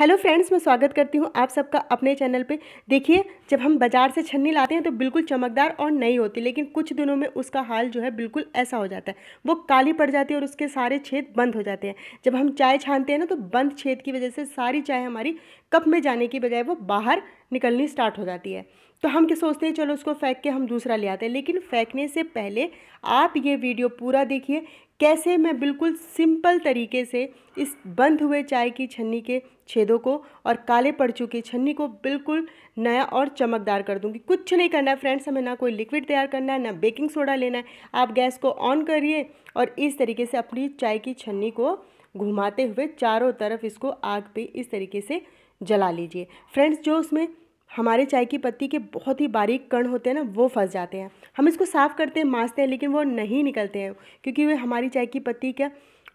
hello friends मैं स्वागत करती हूँ आप सबका अपने चैनल पे देखिए जब हम बाज़ार से छन्नी लाते हैं तो बिल्कुल चमकदार और नई होती लेकिन कुछ दिनों में उसका हाल जो है बिल्कुल ऐसा हो जाता है वो काली पड़ जाती है और उसके सारे छेद बंद हो जाते हैं जब हम चाय छानते हैं ना तो बंद छेद की वजह से सारी चाय हमारी कप में जाने की बजाय वो बाहर निकलनी स्टार्ट हो जाती है तो हम क्या सोचते हैं चलो उसको फेंक के हम दूसरा ले आते हैं लेकिन फेंकने से पहले आप ये वीडियो पूरा देखिए कैसे मैं बिल्कुल सिंपल तरीके से इस बंद हुए चाय की छन्नी के छेदों को और काले पड़ चुके छन्नी को बिल्कुल नया और चमकदार कर दूंगी कुछ नहीं करना है फ्रेंड्स हमें ना कोई लिक्विड तैयार करना है ना बेकिंग सोडा लेना है आप गैस को ऑन करिए और इस तरीके से अपनी चाय की छन्नी को घुमाते हुए चारों तरफ इसको आग पे इस तरीके से जला लीजिए फ्रेंड्स जो उसमें हमारे चाय की पत्ती के बहुत ही बारीक कण होते हैं ना वो फंस जाते हैं हम इसको साफ़ करते हैं माँजते हैं लेकिन वो नहीं निकलते हैं क्योंकि वे हमारी चाय की पत्ती का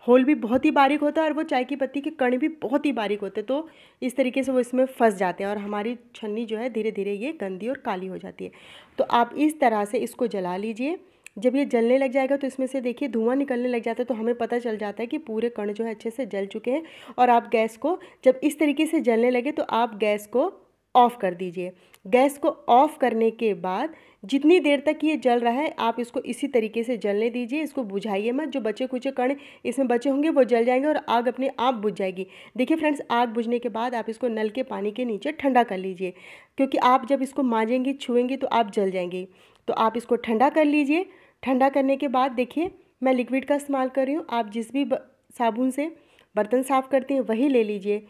होल भी बहुत ही बारीक होता है और वो चाय की पत्ती के कण भी बहुत ही बारीक होते हैं तो इस तरीके से वो इसमें फंस जाते हैं और हमारी छन्नी जो है धीरे धीरे ये गंदी और काली हो जाती है तो आप इस तरह से इसको जला लीजिए जब ये जलने लग जाएगा तो इसमें से देखिए धुआं निकलने लग जाता है तो हमें पता चल जाता है कि पूरे कण जो है अच्छे से जल चुके हैं और आप गैस को जब इस तरीके से जलने लगे तो आप गैस को ऑफ़ कर दीजिए गैस को ऑफ़ करने के बाद जितनी देर तक ये जल रहा है आप इसको इसी तरीके से जलने दीजिए इसको बुझाइए मत जो बचे कुछ कण इसमें बचे होंगे वो जल जाएंगे और आग अपने आप बुझ जाएगी देखिए फ्रेंड्स आग बुझने के बाद आप इसको नल के पानी के नीचे ठंडा कर लीजिए क्योंकि आप जब इसको माँजेंगे छुएंगे तो आप जल जाएंगे तो आप इसको ठंडा कर लीजिए ठंडा करने के बाद देखिए मैं लिक्विड का इस्तेमाल कर रही हूँ आप जिस भी साबुन से बर्तन साफ़ करते हैं वही ले लीजिए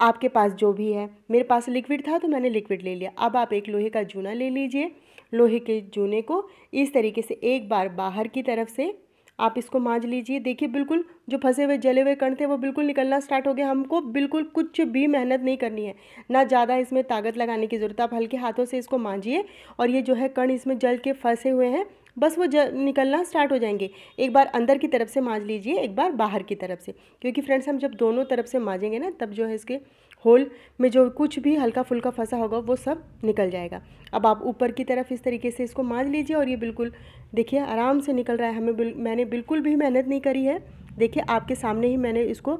आपके पास जो भी है मेरे पास लिक्विड था तो मैंने लिक्विड ले लिया अब आप एक लोहे का जूना ले लीजिए लोहे के जूने को इस तरीके से एक बार बाहर की तरफ से आप इसको मांझ लीजिए देखिए बिल्कुल जो फंसे हुए जले हुए कण थे वो बिल्कुल निकलना स्टार्ट हो गया हमको बिल्कुल कुछ भी मेहनत नहीं करनी है ना ज़्यादा इसमें ताकत लगाने की ज़रूरत आप हल्के हाथों से इसको मांझिए और ये जो है कण इसमें जल के फंसे हुए हैं बस वो निकलना स्टार्ट हो जाएंगे एक बार अंदर की तरफ से माँज लीजिए एक बार बाहर की तरफ से क्योंकि फ्रेंड्स हम जब दोनों तरफ से माँजेंगे ना तब जो है इसके होल में जो कुछ भी हल्का फुल्का फंसा होगा वो सब निकल जाएगा अब आप ऊपर की तरफ इस तरीके से इसको माँज लीजिए और ये बिल्कुल देखिए आराम से निकल रहा है हमें बिल, मैंने बिल्कुल भी मेहनत नहीं करी है देखिए आपके सामने ही मैंने इसको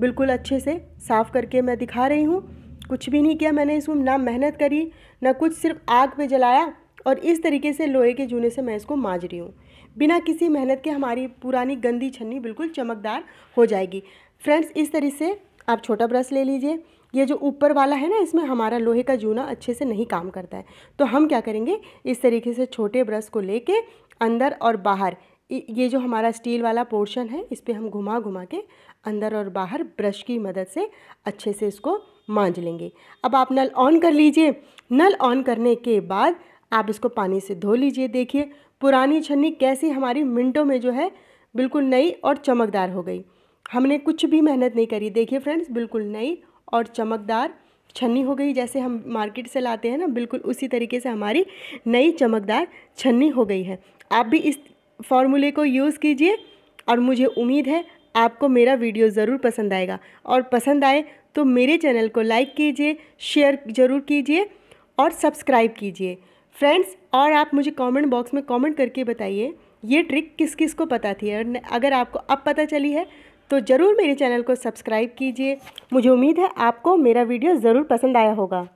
बिल्कुल अच्छे से साफ़ करके मैं दिखा रही हूँ कुछ भी नहीं किया मैंने इसको ना मेहनत करी ना कुछ सिर्फ आग पे जलाया और इस तरीके से लोहे के जूने से मैं इसको माज रही हूँ बिना किसी मेहनत के हमारी पुरानी गंदी छन्नी बिल्कुल चमकदार हो जाएगी फ्रेंड्स इस तरीके से आप छोटा ब्रश ले लीजिए ये जो ऊपर वाला है ना इसमें हमारा लोहे का जूना अच्छे से नहीं काम करता है तो हम क्या करेंगे इस तरीके से छोटे ब्रश को लेके अंदर और बाहर ये जो हमारा स्टील वाला पोर्शन है इस पर हम घुमा घुमा के अंदर और बाहर ब्रश की मदद से अच्छे से इसको मांझ लेंगे अब आप नल ऑन कर लीजिए नल ऑन करने के बाद आप इसको पानी से धो लीजिए देखिए पुरानी छन्नी कैसी हमारी मिनटों में जो है बिल्कुल नई और चमकदार हो गई हमने कुछ भी मेहनत नहीं करी देखिए फ्रेंड्स बिल्कुल नई और चमकदार छन्नी हो गई जैसे हम मार्केट से लाते हैं ना बिल्कुल उसी तरीके से हमारी नई चमकदार छन्नी हो गई है आप भी इस फॉर्मूले को यूज़ कीजिए और मुझे उम्मीद है आपको मेरा वीडियो ज़रूर पसंद आएगा और पसंद आए तो मेरे चैनल को लाइक कीजिए शेयर ज़रूर कीजिए और सब्सक्राइब कीजिए फ्रेंड्स और आप मुझे कमेंट बॉक्स में कमेंट करके बताइए ये ट्रिक किस किस को पता थी और अगर आपको अब पता चली है तो ज़रूर मेरे चैनल को सब्सक्राइब कीजिए मुझे उम्मीद है आपको मेरा वीडियो ज़रूर पसंद आया होगा